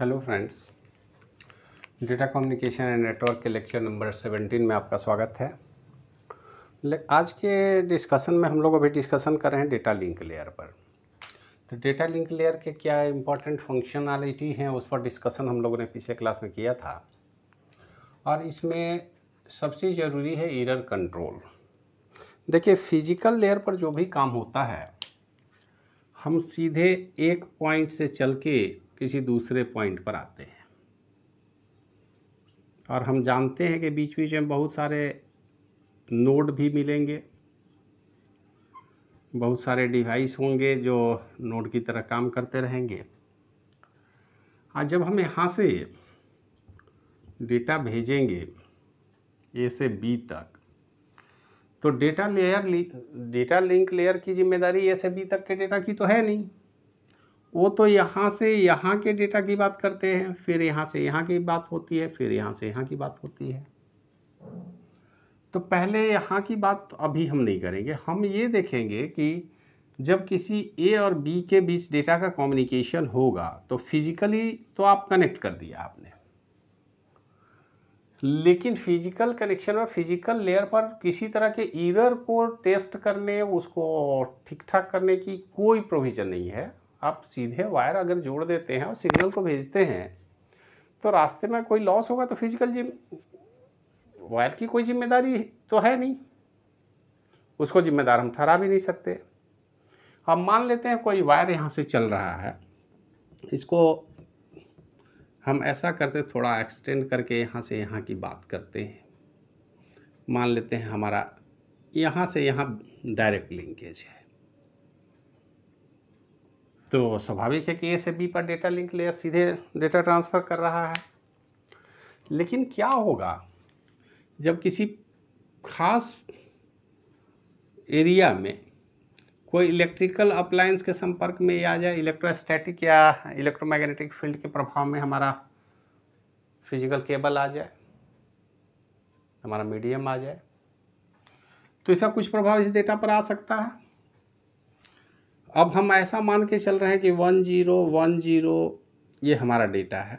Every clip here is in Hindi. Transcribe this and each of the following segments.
hello friends data communication and network के लेक्चर नंबर सेवेंटीन में आपका स्वागत है आज के डिस्कशन में हम लोग अभी डिस्कशन कर रहे हैं डेटा लिंक लेयर पर तो डेटा लिंक लेयर के क्या इंपॉर्टेंट फंक्शनलिटी हैं उस पर डिस्कशन हम लोगों ने पिछले क्लास में किया था और इसमें सबसे ज़रूरी है एरर कंट्रोल देखिए फिजिकल लेयर पर जो भी काम होता है हम सीधे एक पॉइंट से चल के किसी दूसरे पॉइंट पर आते हैं और हम जानते हैं कि बीच बीच में बहुत सारे नोड भी मिलेंगे बहुत सारे डिवाइस होंगे जो नोड की तरह काम करते रहेंगे आज हाँ, जब हम यहाँ से डेटा भेजेंगे ए से बी तक तो data layer data link layer की जिम्मेदारी ए से बी तक के डेटा की तो है नहीं वो तो यहाँ से यहाँ के डेटा की बात करते हैं फिर यहाँ से यहाँ की बात होती है फिर यहाँ से यहाँ की बात होती है तो पहले यहाँ की बात अभी हम नहीं करेंगे हम ये देखेंगे कि जब किसी ए और बी के बीच डेटा का कम्युनिकेशन होगा तो फिजिकली तो आप कनेक्ट कर दिया आपने लेकिन फिजिकल कनेक्शन और फिजिकल लेयर पर किसी तरह के ईरर को टेस्ट करने उसको ठीक ठाक करने की कोई प्रोविज़न नहीं है आप सीधे वायर अगर जोड़ देते हैं और सिग्नल को भेजते हैं तो रास्ते में कोई लॉस होगा तो फिजिकल जिम वायर की कोई जिम्मेदारी तो है नहीं उसको जिम्मेदार हम ठहरा भी नहीं सकते हम मान लेते हैं कोई वायर यहाँ से चल रहा है इसको हम ऐसा करते थोड़ा एक्सटेंड करके यहाँ से यहाँ की बात करते हैं मान लेते हैं हमारा यहाँ से यहाँ डायरेक्ट लिंकेज है तो स्वाभाविक है कि ए से बी पर डेटा लिंक लेयर सीधे डेटा ट्रांसफ़र कर रहा है लेकिन क्या होगा जब किसी खास एरिया में कोई इलेक्ट्रिकल अप्लायंस के संपर्क में या जाए इलेक्ट्रोस्टैटिक या इलेक्ट्रोमैग्नेटिक फील्ड के प्रभाव में हमारा फिजिकल केबल आ जाए हमारा मीडियम आ जाए तो इसका कुछ प्रभाव इस डेटा पर आ सकता है अब हम ऐसा मान के चल रहे हैं कि वन जीरो वन जीरो ये हमारा डेटा है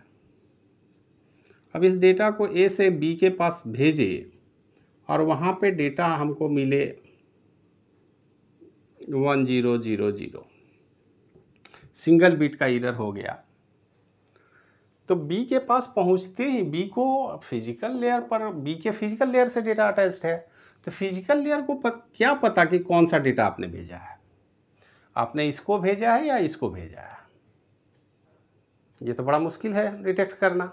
अब इस डेटा को ए से बी के पास भेजे और वहाँ पे डेटा हमको मिले one zero zero zero single bit का इधर हो गया तो बी के पास पहुँचते ही बी को फिजिकल लेयर पर बी के फिजिकल लेयर से डेटा अटैच्ड है तो फिजिकल लेयर को पत, क्या पता कि कौन सा डेटा आपने भेजा है आपने इसको भेजा है या इसको भेजा है ये तो बड़ा मुश्किल है डिटेक्ट करना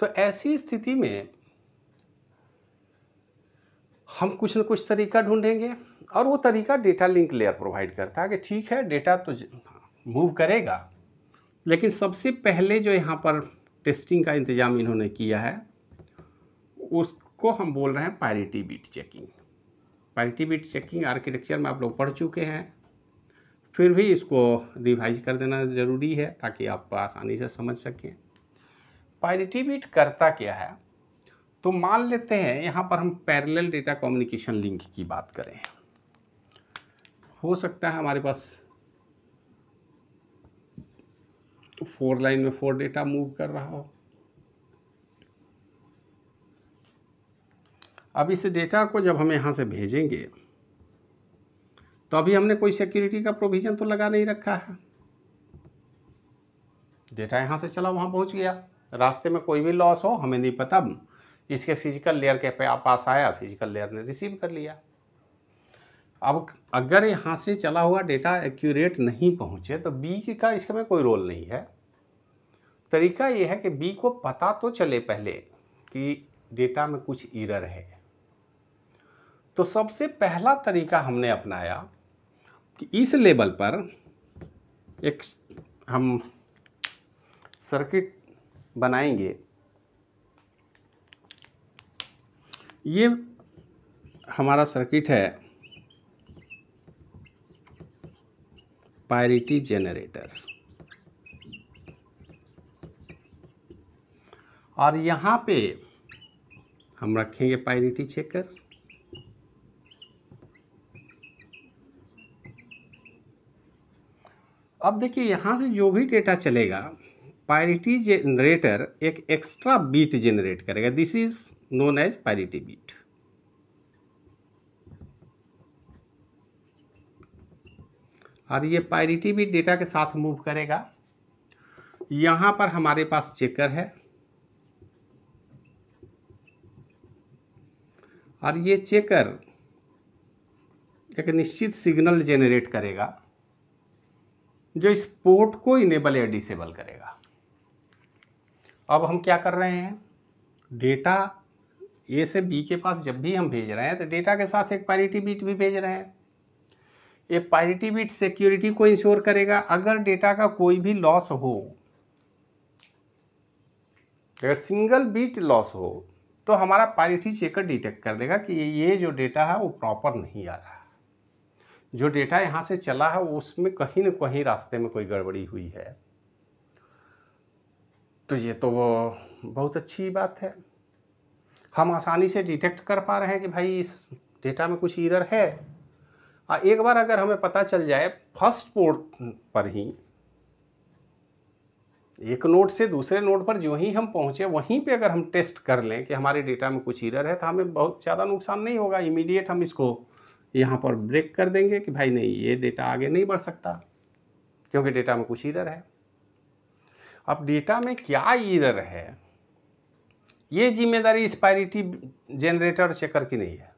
तो ऐसी स्थिति में हम कुछ न कुछ तरीका ढूंढेंगे और वो तरीका डेटा लिंक लेयर प्रोवाइड करता है कि ठीक है डेटा तो मूव करेगा लेकिन सबसे पहले जो यहाँ पर टेस्टिंग का इंतज़ाम इन्होंने किया है उसको हम बोल रहे हैं parity bit checking parity bit checking architecture में आप लोग पढ़ चुके हैं फिर भी इसको रिवाइज कर देना ज़रूरी है ताकि आप आसानी से समझ सकें पायरिटी बीट करता क्या है तो मान लेते हैं यहाँ पर हम पैरेलल डेटा कम्युनिकेशन लिंक की बात करें हो सकता है हमारे पास फोर लाइन में फोर डेटा मूव कर रहा हो अब इस डेटा को जब हम यहाँ से भेजेंगे तो अभी हमने कोई सिक्योरिटी का प्रोविज़न तो लगा नहीं रखा है डेटा यहाँ से चला वहाँ पहुँच गया रास्ते में कोई भी लॉस हो हमें नहीं पता इसके फिजिकल लेयर के पास आया फिजिकल लेयर ने रिसीव कर लिया अब अगर यहाँ से चला हुआ डेटा एक्यूरेट नहीं पहुँचे तो बी का इसमें कोई रोल नहीं है तरीका यह है कि बी को पता तो चले पहले कि डेटा में कुछ इरर है तो सबसे पहला तरीका हमने अपनाया कि इस लेवल पर एक हम सर्किट बनाएंगे ये हमारा सर्किट है पायरिटी जनरेटर और यहाँ पे हम रखेंगे पायरिटी चेकर अब देखिए यहाँ से जो भी डेटा चलेगा पायरिटी जनरेटर एक एक्स्ट्रा बीट जनरेट करेगा this is known as parity bit और ये पायरिटी बीट डेटा के साथ मूव करेगा यहाँ पर हमारे पास चेकर है और ये चेकर एक निश्चित सिग्नल जेनरेट करेगा जो इस पोर्ट को इनेबल या डिसेबल करेगा अब हम क्या कर रहे हैं डेटा ए से बी के पास जब भी हम भेज रहे हैं तो डेटा के साथ एक पैरिटी बिट भी भेज रहे हैं ये पैरिटी बिट सिक्योरिटी को इंश्योर करेगा अगर डेटा का कोई भी लॉस हो अगर सिंगल बीट लॉस हो तो हमारा पैरिटी चेकर डिटेक्ट कर देगा कि ये जो डेटा है वो प्रॉपर नहीं आ रहा है जो डेटा यहाँ से चला है उसमें कहीं ना कहीं रास्ते में कोई गड़बड़ी हुई है तो ये तो वो बहुत अच्छी बात है हम आसानी से डिटेक्ट कर पा रहे हैं कि भाई इस डेटा में कुछ ईरर है और एक बार अगर हमें पता चल जाए फर्स्ट पोर्ट पर ही एक नोट से दूसरे नोट पर जो ही हम पहुंचे वहीं पे अगर हम टेस्ट कर लें कि हमारे डेटा में कुछ ईरर है तो हमें बहुत ज़्यादा नुकसान नहीं होगा इमीडिएट हम इसको यहाँ पर ब्रेक कर देंगे कि भाई नहीं ये डेटा आगे नहीं बढ़ सकता क्योंकि डेटा में कुछ ईरर है अब डेटा में क्या ईरर है ये जिम्मेदारी स्पायरिटी जनरेटर चेकर की नहीं है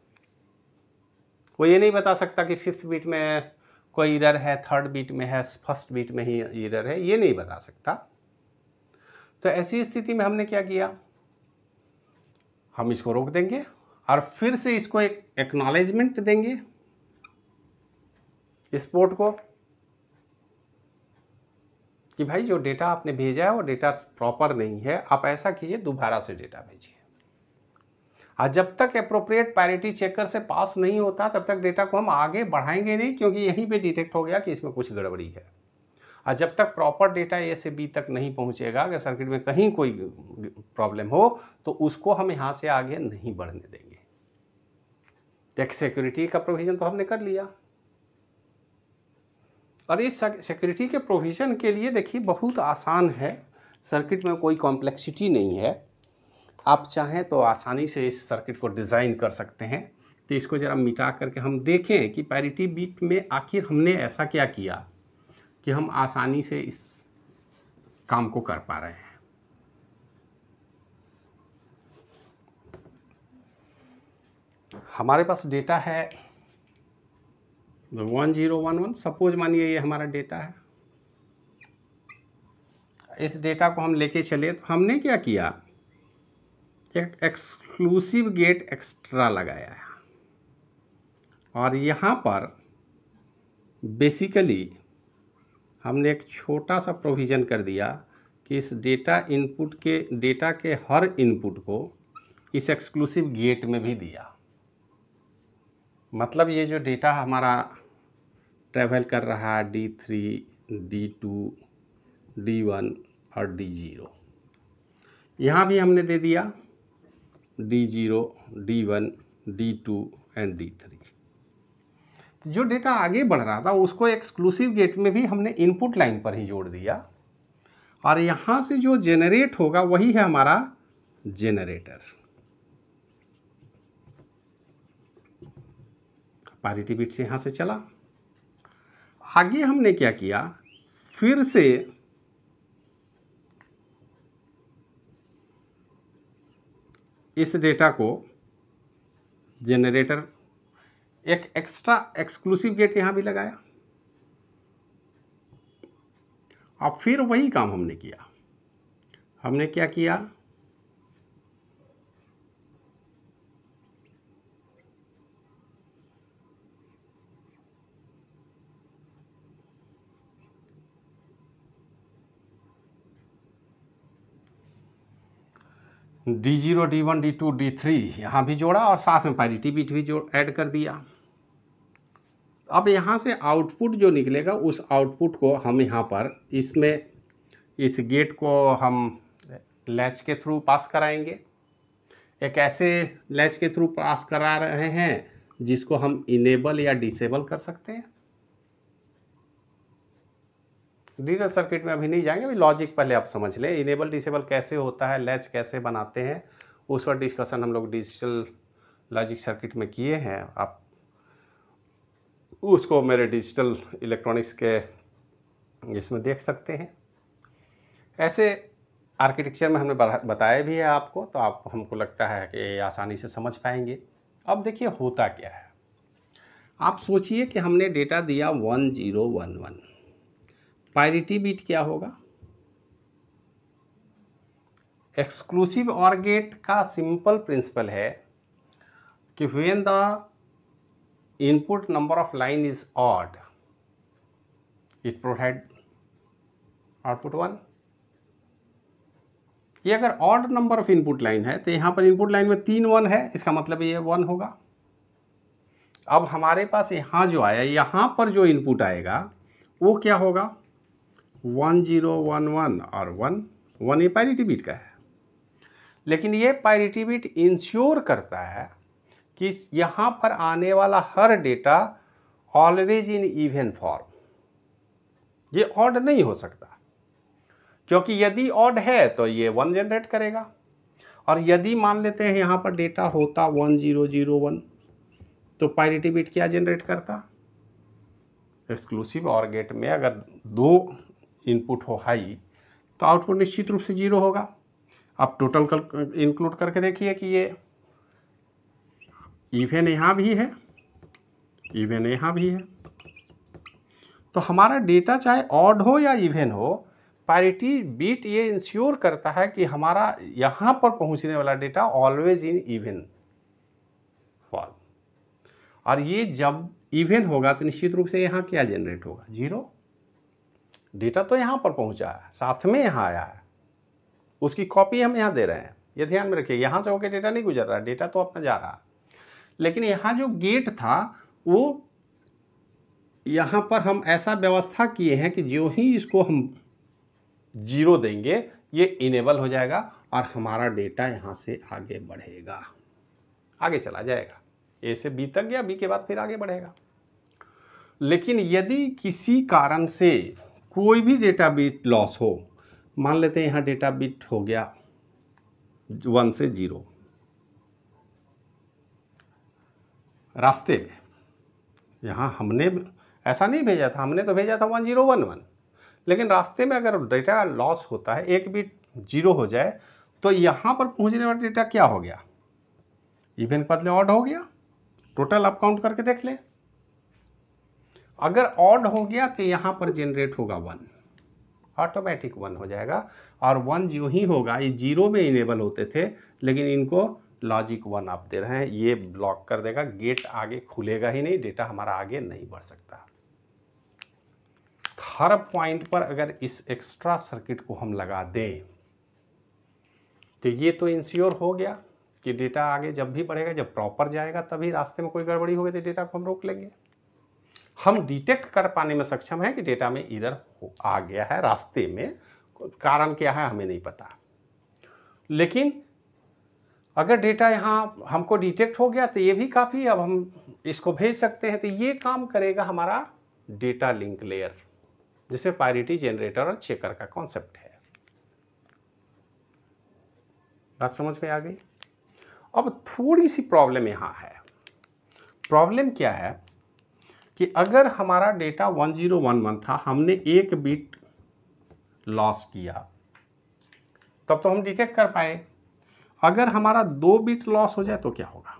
वो ये नहीं बता सकता कि फिफ्थ बीट में कोई ईरर है थर्ड बीट में है फर्स्ट बीट में ही ईरर है ये नहीं बता सकता तो ऐसी स्थिति में हमने क्या किया हम इसको रोक देंगे और फिर से इसको एक एक्नॉलेजमेंट देंगे इस पोर्ट को कि भाई जो डेटा आपने भेजा है वो डेटा प्रॉपर नहीं है आप ऐसा कीजिए दोबारा से डेटा भेजिए और जब तक अप्रोप्रिएट पैरिटी चेकर से पास नहीं होता तब तक डेटा को हम आगे बढ़ाएंगे नहीं क्योंकि यहीं पे डिटेक्ट हो गया कि इसमें कुछ गड़बड़ी है और जब तक प्रॉपर डेटा ए से बी तक नहीं पहुंचेगा अगर सर्किट में कहीं कोई प्रॉब्लम हो तो उसको हम यहाँ से आगे नहीं बढ़ने देंगे टैक्स सिक्योरिटी का प्रोविज़न तो हमने कर लिया और इस सिक्योरिटी के प्रोविज़न के लिए देखिए बहुत आसान है सर्किट में कोई कॉम्प्लेक्सिटी नहीं है आप चाहें तो आसानी से इस सर्किट को डिज़ाइन कर सकते हैं तो इसको ज़रा मिटा करके हम देखें कि पैरिटी बीट में आखिर हमने ऐसा क्या किया कि हम आसानी से इस काम को कर पा रहे हैं हमारे पास डेटा है one zero one one suppose मानिए ये हमारा डेटा है इस डेटा को हम लेके चले तो हमने क्या किया एक एक्सक्लूसिव गेट एक्स्ट्रा लगाया है और यहाँ पर बेसिकली हमने एक छोटा सा प्रोविज़न कर दिया कि इस डेटा इनपुट के डेटा के हर इनपुट को इस एक्सक्लूसिव गेट में भी दिया मतलब ये जो डेटा हमारा ट्रेवल कर रहा है D three D two D one और डी जीरो यहाँ भी हमने दे दिया D zero D one D two and D three जो डेटा आगे बढ़ रहा था उसको एक्सक्लूसिव गेट में भी हमने इनपुट लाइन पर ही जोड़ दिया और यहाँ से जो जेनरेट होगा वही है हमारा जेनरेटर पारिटी बिट से यहाँ से चला आगे हमने क्या किया फिर से इस डेटा को जनरेटर एक एक्स्ट्रा एक्सक्लूसिव गेट यहाँ भी लगाया और फिर वही काम हमने किया हमने क्या किया D zero D one D two D three यहाँ भी जोड़ा और साथ में पैरिटी बिट भी जो ऐड कर दिया अब यहाँ से आउटपुट जो निकलेगा उस आउटपुट को हम यहाँ पर इसमें इस गेट को हम लैच के थ्रू पास कराएंगे एक ऐसे लैच के थ्रू पास करा रहे हैं जिसको हम इनेबल या डिसेबल कर सकते हैं डिजिटल सर्किट में अभी नहीं जाएंगे अभी लॉजिक पहले आप समझ लें इनेबल डिसेबल कैसे होता है लैच कैसे बनाते हैं उस पर डिस्कशन हम लोग डिजिटल लॉजिक सर्किट में किए हैं आप उसको मेरे डिजिटल इलेक्ट्रॉनिक्स के इसमें देख सकते हैं ऐसे आर्किटेक्चर में हमने बताया भी है आपको तो आप हमको लगता है कि आसानी से समझ पाएंगे अब देखिए होता क्या है आप सोचिए कि हमने डेटा दिया one zero one one parity bit क्या होगा एक्सक्लूसिव और गेट का सिंपल प्रिंसिपल है कि when the input number of line is odd it provide output one ये अगर odd number of input line है तो यहाँ पर इनपुट लाइन में तीन वन है इसका मतलब ये वन होगा अब हमारे पास यहाँ जो आया यहाँ पर जो इनपुट आएगा वो क्या होगा वन जीरो वन वन और वन वन ये पायरिटी बीट का है लेकिन ये पायरिटी बीट इंश्योर करता है कि यहाँ पर आने वाला हर data always in even form ये ऑड नहीं हो सकता क्योंकि यदि ऑड है तो ये वन जनरेट करेगा और यदि मान लेते हैं यहाँ पर डेटा होता वन जीरो जीरो वन तो पायरिटी बिट क्या जनरेट करता एक्सक्लूसिव और गेट में अगर दो इनपुट हो हाई तो आउटपुट निश्चित रूप से जीरो होगा आप टोटल कल इंक्लूड करके देखिए कि ये इवेन यहाँ भी है इवेन यहाँ भी है तो हमारा डेटा चाहे ऑड हो या इवेन हो पैरिटी बीट ये इंश्योर करता है कि हमारा यहाँ पर पहुँचने वाला data always in even fall और ये जब इवेन होगा तो निश्चित रूप से यहाँ क्या जनरेट होगा जीरो डेटा तो यहाँ पर पहुँचा है साथ में यहाँ आया है उसकी कॉपी हम यहाँ दे रहे हैं ये ध्यान में रखिए यहाँ से होकर डेटा नहीं गुजर रहा डेटा तो अपना जा रहा लेकिन यहाँ जो गेट था वो यहाँ पर हम ऐसा व्यवस्था किए हैं कि जो ही इसको हम जीरो देंगे ये इनेबल हो जाएगा और हमारा डेटा यहाँ से आगे बढ़ेगा आगे चला जाएगा ए से बी तक गया बी के बाद फिर आगे बढ़ेगा लेकिन यदि किसी कारण से कोई भी डेटा बिट लॉस हो मान लेते हैं यहाँ डेटा बिट हो गया वन से जीरो रास्ते में यहाँ हमने ऐसा नहीं भेजा था हमने तो भेजा था वन जीरो वन वन लेकिन रास्ते में अगर डेटा लॉस होता है एक बिट जीरो हो जाए तो यहाँ पर पहुँचने वाला डेटा क्या हो गया इवेंट बदले ऑड हो गया टोटल आप काउंट करके देख लें अगर ऑड हो गया तो यहाँ पर जनरेट होगा वन ऑटोमेटिक वन हो जाएगा और वन जो ही होगा ये जीरो में इनेबल होते थे लेकिन इनको लॉजिक वन आप दे रहे हैं ये ब्लॉक कर देगा गेट आगे खुलेगा ही नहीं डेटा हमारा आगे नहीं बढ़ सकता हर पॉइंट पर अगर इस एक्स्ट्रा सर्किट को हम लगा दें तो ये तो इंश्योर हो गया कि डेटा आगे जब भी बढ़ेगा जब प्रॉपर जाएगा तभी रास्ते में कोई गड़बड़ी होगी तो डेटा को हम रोक लेंगे हम डिटेक्ट कर पाने में सक्षम है कि डेटा में इधर आ गया है रास्ते में कारण क्या है हमें नहीं पता लेकिन अगर डेटा यहाँ हमको डिटेक्ट हो गया तो ये भी काफ़ी अब हम इसको भेज सकते हैं तो ये काम करेगा हमारा डेटा लिंक लेयर जिसमें पायरिटी जनरेटर और चेकर का कॉन्सेप्ट है बात समझ में आ गई अब थोड़ी सी प्रॉब्लम यहाँ है प्रॉब्लम क्या है कि अगर हमारा डेटा 1011 था हमने एक बिट लॉस किया तब तो हम डिटेक्ट कर पाए अगर हमारा दो बिट लॉस हो जाए तो क्या होगा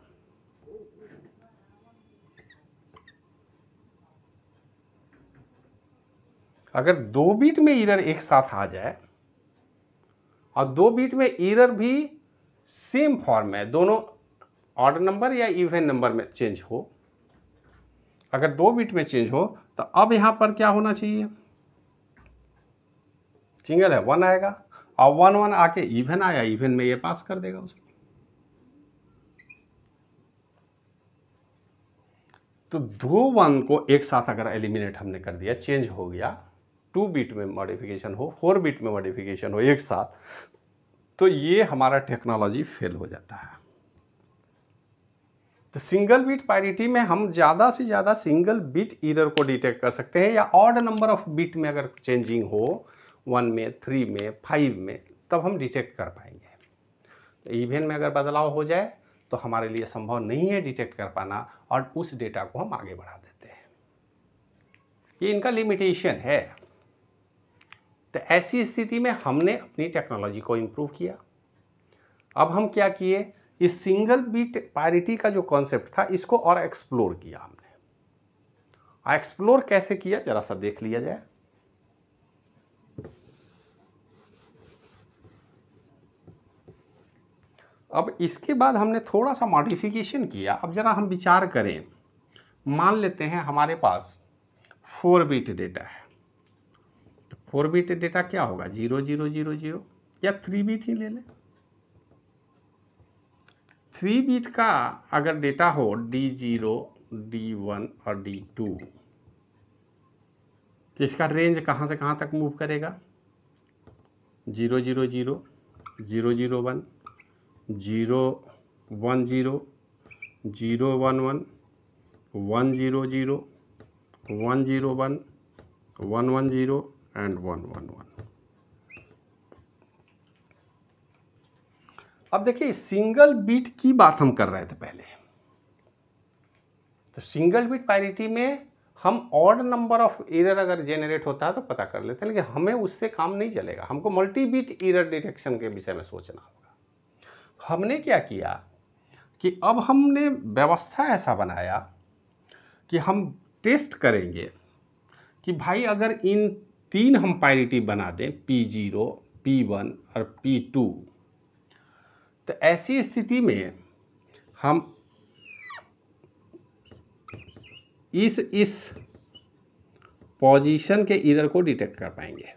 अगर दो बीट में इरर एक साथ आ जाए और दो बीट में इरर भी सेम फॉर्म है दोनों ऑर्डर नंबर या इवेंट नंबर में चेंज हो अगर दो बिट में चेंज हो तो अब यहाँ पर क्या होना चाहिए सिंगल है वन आएगा और वन वन आके इवन आया इवन में ये पास कर देगा उसको तो दो वन को एक साथ अगर एलिमिनेट हमने कर दिया चेंज हो गया टू बीट में मॉडिफिकेशन हो फोर बीट में मॉडिफिकेशन हो एक साथ तो ये हमारा टेक्नोलॉजी फेल हो जाता है तो सिंगल बिट पैरिटी में हम ज़्यादा से ज़्यादा सिंगल बिट इरर को डिटेक्ट कर सकते हैं या ऑड नंबर ऑफ बिट में अगर चेंजिंग हो वन में थ्री में फाइव में तब हम डिटेक्ट कर पाएंगे तो इवेंट में अगर बदलाव हो जाए तो हमारे लिए संभव नहीं है डिटेक्ट कर पाना और उस डेटा को हम आगे बढ़ा देते हैं ये इनका लिमिटेशन है तो ऐसी स्थिति में हमने अपनी टेक्नोलॉजी को इम्प्रूव किया अब हम क्या किए इस सिंगल बीट पैरिटी का जो कॉन्सेप्ट था इसको और एक्सप्लोर किया हमने एक्सप्लोर कैसे किया जरा सा देख लिया जाए अब इसके बाद हमने थोड़ा सा मॉडिफिकेशन किया अब ज़रा हम विचार करें मान लेते हैं हमारे पास फोर बीट डेटा है तो फोर बीट डेटा क्या होगा जीरो जीरो जीरो जीरो या थ्री बीट ही ले लें थ्री बीट का अगर डेटा हो डी जीरो डी वन और डी टू तो इसका रेंज कहाँ से कहाँ तक मूव करेगा zero zero zero zero zero one zero one zero zero one one one zero zero one zero one one one zero and one one one अब देखिए सिंगल बीट की बात हम कर रहे थे पहले तो सिंगल बीट पैरिटी में हम ऑड नंबर ऑफ एरर अगर जेनरेट होता है तो पता कर लेते हैं लेकिन हमें उससे काम नहीं चलेगा हमको मल्टी बीट एरर डिटेक्शन के विषय में सोचना होगा तो हमने क्या किया कि अब हमने व्यवस्था ऐसा बनाया कि हम टेस्ट करेंगे कि भाई अगर इन तीन हम पैरिटी बना दें पी जीरो पी वन और पी टू तो ऐसी स्थिति में हम इस इस पोजीशन के इरर को डिटेक्ट कर पाएंगे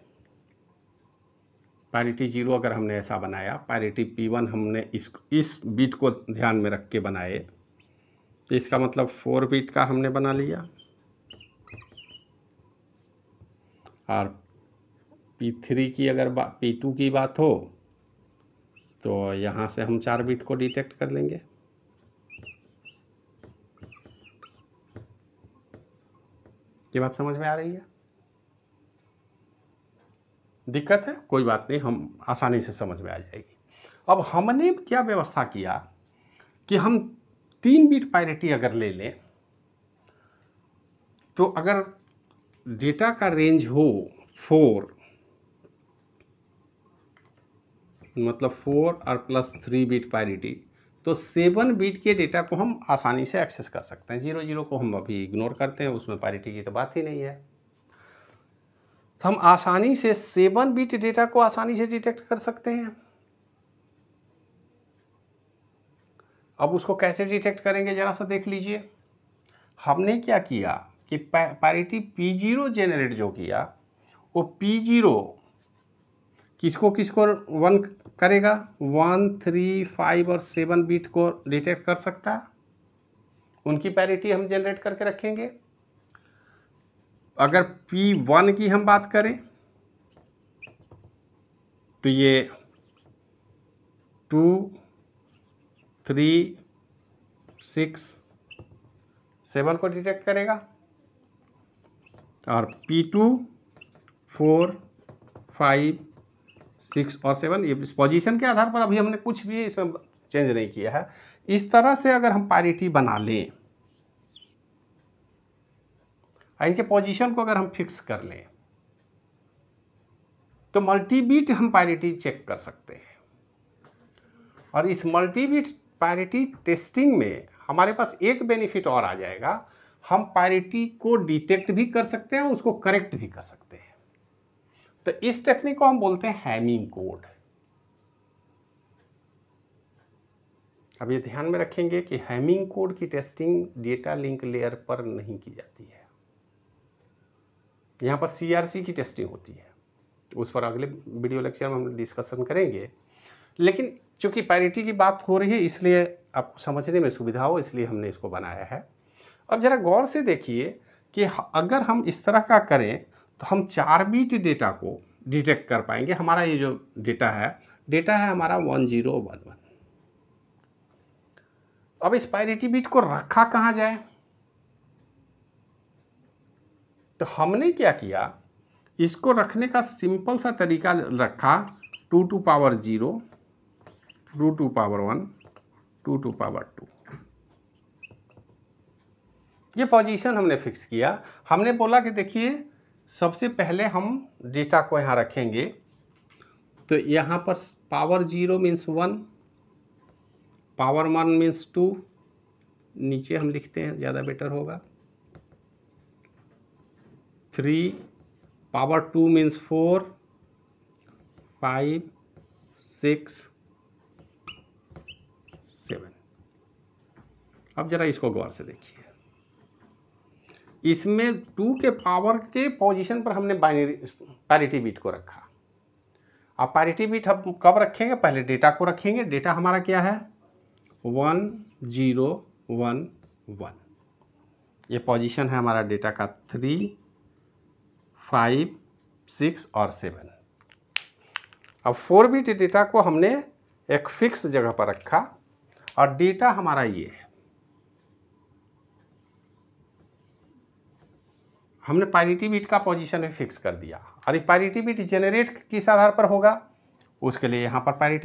पैरिटी जीरो अगर हमने ऐसा बनाया पैरिटी पी वन हमने इस इस बीट को ध्यान में रख के बनाए तो इसका मतलब फोर बीट का हमने बना लिया और पी थ्री की अगर पी टू की बात हो तो यहाँ से हम चार बिट को डिटेक्ट कर लेंगे ये बात समझ में आ रही है दिक्कत है कोई बात नहीं हम आसानी से समझ में आ जाएगी अब हमने क्या व्यवस्था किया कि हम तीन बीट पायरिटी अगर ले लें तो अगर डेटा का रेंज हो फोर मतलब फोर और प्लस थ्री बीट पैरिटी तो सेवन बीट के डेटा को हम आसानी से एक्सेस कर सकते हैं जीरो जीरो को हम अभी इग्नोर करते हैं उसमें पैरिटी की तो बात ही नहीं है तो हम आसानी से सेवन बीट डेटा को आसानी से डिटेक्ट कर सकते हैं अब उसको कैसे डिटेक्ट करेंगे ज़रा सा देख लीजिए हमने क्या किया कि पैरिटी पी जीरो जेनरेट जो किया वो पी जीरो किसको किसको वन करेगा वन थ्री फाइव और सेवन बीट को डिटेक्ट कर सकता है उनकी पैरिटी हम जनरेट करके रखेंगे अगर पी वन की हम बात करें तो ये टू थ्री सिक्स सेवन को डिटेक्ट करेगा और P two four five six और सेवन ये पोजीशन के आधार पर अभी हमने कुछ भी इसमें चेंज नहीं किया है इस तरह से अगर हम पारिटी बना लें इनके पोजीशन को अगर हम फिक्स कर लें तो मल्टीबीट हम पायरिटी चेक कर सकते हैं और इस मल्टीबीट पायरिटी टेस्टिंग में हमारे पास एक बेनिफिट और आ जाएगा हम पायरिटी को डिटेक्ट भी कर सकते हैं उसको करेक्ट भी कर सकते हैं तो इस टेक्निक को हम बोलते हैं हैमिंग कोड अब ये ध्यान में रखेंगे कि हैमिंग कोड की टेस्टिंग डेटा लिंक लेयर पर नहीं की जाती है यहाँ पर सीआरसी की टेस्टिंग होती है उस पर अगले वीडियो लेक्चर में हम डिस्कशन करेंगे लेकिन चूंकि पैरिटी की बात हो रही है इसलिए आपको समझने में सुविधा हो इसलिए हमने इसको बनाया है अब ज़रा गौर से देखिए कि अगर हम इस तरह का करें तो हम चार बीट डेटा को डिटेक्ट कर पाएंगे हमारा ये जो डेटा है डेटा है हमारा वन जीरो वन वन अब इस पायरिटी बीट को रखा कहाँ जाए तो हमने क्या किया इसको रखने का सिंपल सा तरीका रखा two two power zero two two power one two two power two ये पोजीशन हमने फिक्स किया हमने बोला कि देखिए सबसे पहले हम डेटा को यहाँ रखेंगे तो यहाँ पर power zero means one power one means two नीचे हम लिखते हैं ज़्यादा बेटर होगा three power two means four five six seven अब ज़रा इसको गौर से देखिए इसमें टू के पावर के पोजीशन पर हमने बाइनरी पैरिटी बीट को रखा अब पैरिटी बीट हम कब रखेंगे पहले डेटा को रखेंगे डेटा हमारा क्या है वन जीरो वन वन ये पोजीशन है हमारा डेटा का थ्री फाइव सिक्स और सेवन अब फोर बीट डेटा को हमने एक फिक्स जगह पर रखा और डेटा हमारा ये है हमने पैरिटी बिट का पोजीशन भी फिक्स कर दिया और ये पैरिटी बिट जेनरेट किस आधार पर होगा उसके लिए यहाँ पर पैरिटी